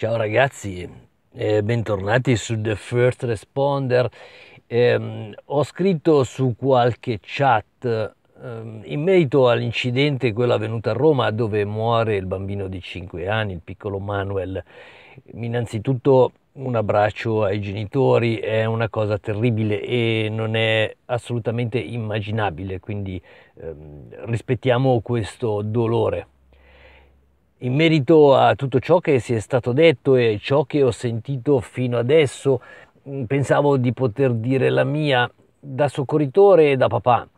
Ciao ragazzi, eh, bentornati su The First Responder. Eh, ho scritto su qualche chat eh, in merito all'incidente, quello avvenuto a Roma, dove muore il bambino di 5 anni, il piccolo Manuel. Innanzitutto un abbraccio ai genitori, è una cosa terribile e non è assolutamente immaginabile, quindi ehm, rispettiamo questo dolore. In merito a tutto ciò che si è stato detto e ciò che ho sentito fino adesso, mm, pensavo di poter dire la mia da soccorritore e da papà.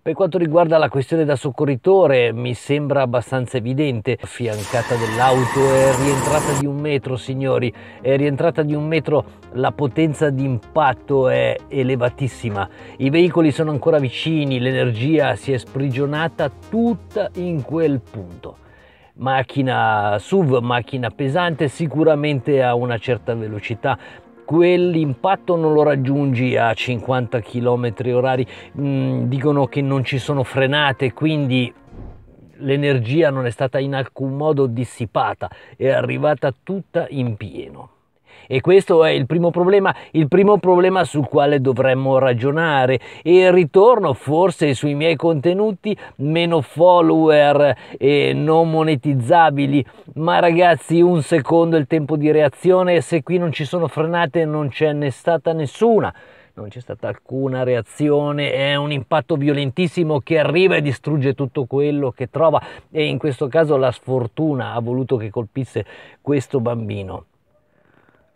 Per quanto riguarda la questione da soccorritore, mi sembra abbastanza evidente. Fiancata dell'auto è rientrata di un metro, signori, è rientrata di un metro, la potenza di impatto è elevatissima, i veicoli sono ancora vicini, l'energia si è sprigionata tutta in quel punto macchina SUV, macchina pesante, sicuramente a una certa velocità, quell'impatto non lo raggiungi a 50 km orari mm, dicono che non ci sono frenate quindi l'energia non è stata in alcun modo dissipata è arrivata tutta in pieno e questo è il primo problema, il primo problema sul quale dovremmo ragionare. E ritorno forse sui miei contenuti meno follower e non monetizzabili, ma ragazzi un secondo è il tempo di reazione, se qui non ci sono frenate non c'è n'è stata nessuna non c'è stata alcuna reazione, è un impatto violentissimo che arriva e distrugge tutto quello che trova e in questo caso la sfortuna ha voluto che colpisse questo bambino.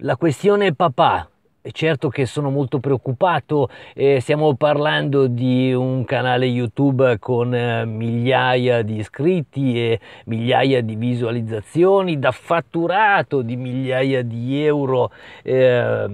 La questione è papà, Certo che sono molto preoccupato, eh, stiamo parlando di un canale YouTube con eh, migliaia di iscritti e migliaia di visualizzazioni, da fatturato di migliaia di euro eh,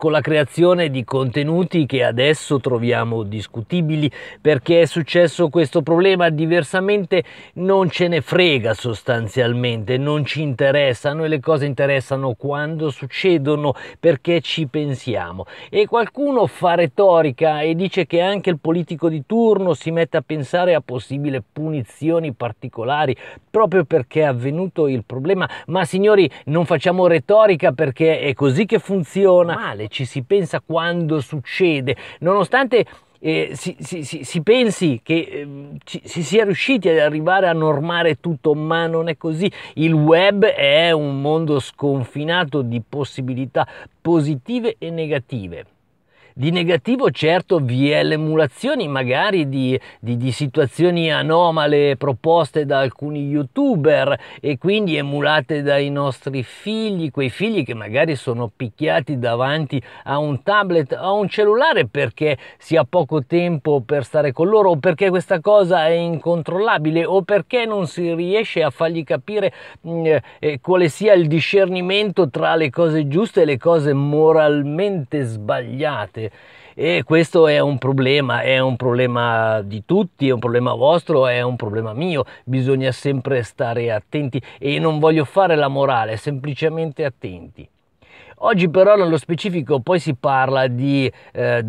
con la creazione di contenuti che adesso troviamo discutibili perché è successo questo problema, diversamente non ce ne frega sostanzialmente, non ci interessa, a noi le cose interessano quando succedono perché ci pensiamo e qualcuno fa retorica e dice che anche il politico di turno si mette a pensare a possibili punizioni particolari proprio perché è avvenuto il problema, ma signori non facciamo retorica perché è così che funziona male ci si pensa quando succede, nonostante eh, si, si, si, si, pensi che eh, ci, si sia riusciti ad arrivare a normare tutto, ma non è così. Il web è un mondo sconfinato di possibilità positive e negative. Di negativo certo vi è l'emulazione magari di, di, di, situazioni anomale proposte da alcuni youtuber e quindi emulate dai nostri figli, quei figli che magari sono picchiati davanti a un tablet, a un cellulare perché si ha poco tempo per stare con loro o perché questa cosa è incontrollabile o perché non si riesce a fargli capire mh, mm, eh, quale sia il discernimento tra le cose giuste e le cose moralmente sbagliate e questo è un problema, è un problema di tutti, è un problema vostro, è un problema mio, bisogna sempre stare attenti e non voglio fare la morale, semplicemente attenti. Oggi però nello specifico poi si parla di eh,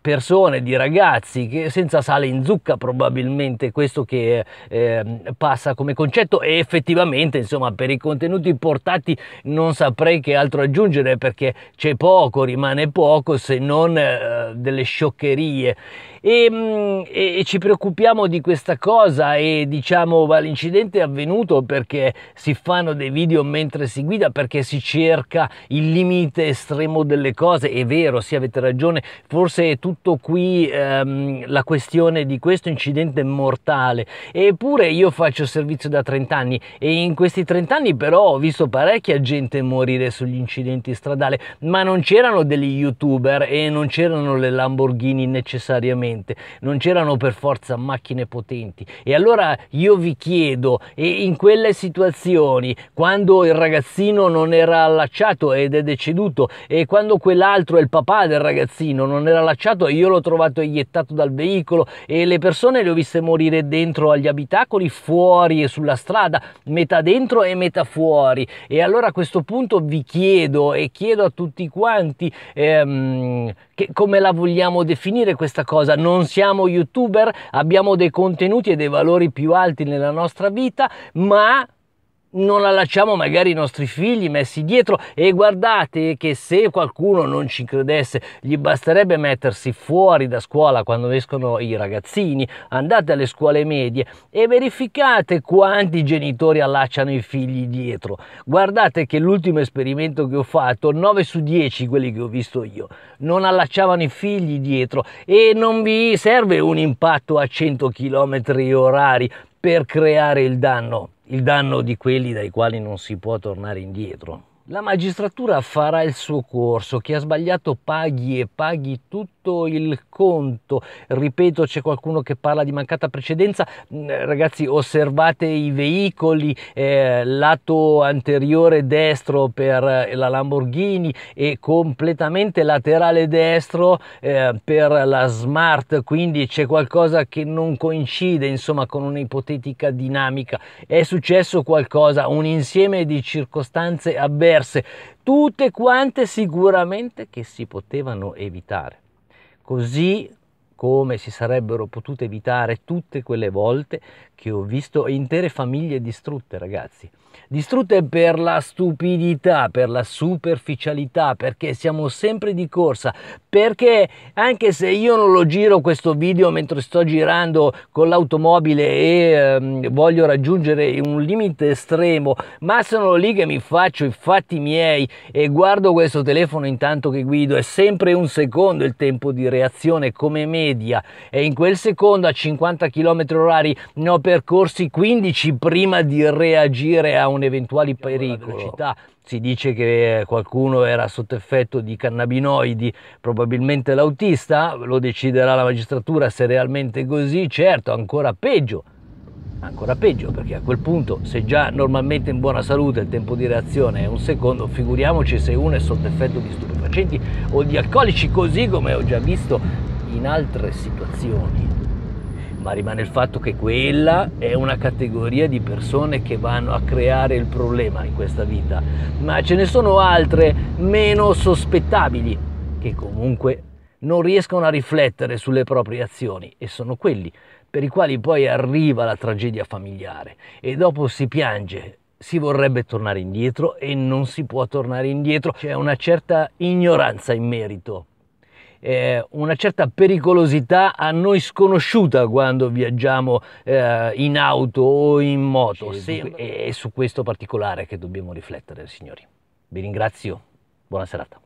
persone, di ragazzi che senza sale in zucca probabilmente questo che eh, passa come concetto e effettivamente insomma per i contenuti portati non saprei che altro aggiungere perché c'è poco, rimane poco se non eh, delle scioccherie ehm, e, mh, e, ci preoccupiamo di questa cosa e diciamo l'incidente è avvenuto perché si fanno dei video mentre si guida perché si cerca il limite limite estremo delle cose, è vero, sì avete ragione, forse è tutto qui ehm, la questione di questo incidente mortale, eppure io faccio servizio da 30 anni e in questi 30 anni però ho visto parecchia gente morire sugli incidenti stradali, ma non c'erano degli youtuber e non c'erano le Lamborghini necessariamente, non c'erano per forza macchine potenti e allora io vi chiedo, e in quelle situazioni, quando il ragazzino non era allacciato ed è deciso ceduto e quando quell'altro è il papà del ragazzino non era lasciato io l'ho trovato eiettato dal veicolo e le persone le ho viste morire dentro agli abitacoli fuori e sulla strada metà dentro e metà fuori e allora a questo punto vi chiedo e chiedo a tutti quanti ehm, che, come la vogliamo definire questa cosa non siamo youtuber abbiamo dei contenuti e dei valori più alti nella nostra vita ma non la lasciamo magari i nostri figli messi dietro e guardate che se qualcuno non ci credesse gli basterebbe mettersi fuori da scuola quando escono i ragazzini, andate alle scuole medie e verificate quanti genitori allacciano i figli dietro. Guardate che l'ultimo esperimento che ho fatto, 9 su 10 quelli che ho visto io, non allacciavano i figli dietro e non vi serve un impatto a 100 km orari per creare il danno il danno di quelli dai quali non si può tornare indietro. La magistratura farà il suo corso, chi ha sbagliato paghi e paghi tutto il conto. Ripeto, c'è qualcuno che parla di mancata precedenza, mm, ragazzi osservate i veicoli, eh, lato anteriore destro per eh, la Lamborghini e completamente laterale destro eh, per la Smart, quindi c'è qualcosa che non coincide insomma con un'ipotetica dinamica. È successo qualcosa, un insieme di circostanze avverse diverse, tutte quante sicuramente che si potevano evitare. Così come si sarebbero potute evitare tutte quelle volte che ho visto intere famiglie distrutte, ragazzi. Distrutte per la stupidità, per la superficialità, perché siamo sempre di corsa, perché anche se io non lo giro questo video mentre sto girando con l'automobile e ehm, voglio raggiungere un limite estremo, ma sono lì che mi faccio i fatti miei e guardo questo telefono intanto che guido, è sempre un secondo il tempo di reazione come media e in quel secondo a 50 km h ne ho percorsi 15 prima di reagire a un eventuale pericolo. Si dice che eh, qualcuno era sotto effetto di cannabinoidi, probabilmente l'autista, lo deciderà la magistratura se realmente così, certo, ancora peggio. Ancora peggio perché a quel punto se già normalmente in buona salute il tempo di reazione è un secondo, figuriamoci se uno è sotto effetto di stupefacenti o di alcolici così come ho già visto in altre situazioni ma rimane il fatto che quella è una categoria di persone che vanno a creare il problema in questa vita, ma ce ne sono altre meno sospettabili che comunque non riescono a riflettere sulle proprie azioni e sono quelli per i quali poi arriva la tragedia familiare e dopo si piange si vorrebbe tornare indietro e non si può tornare indietro, c'è una certa ignoranza in merito eh, una certa pericolosità a noi sconosciuta quando viaggiamo eh, in auto o in moto. Sì, è su questo particolare che dobbiamo riflettere, signori. Vi ringrazio, buona serata.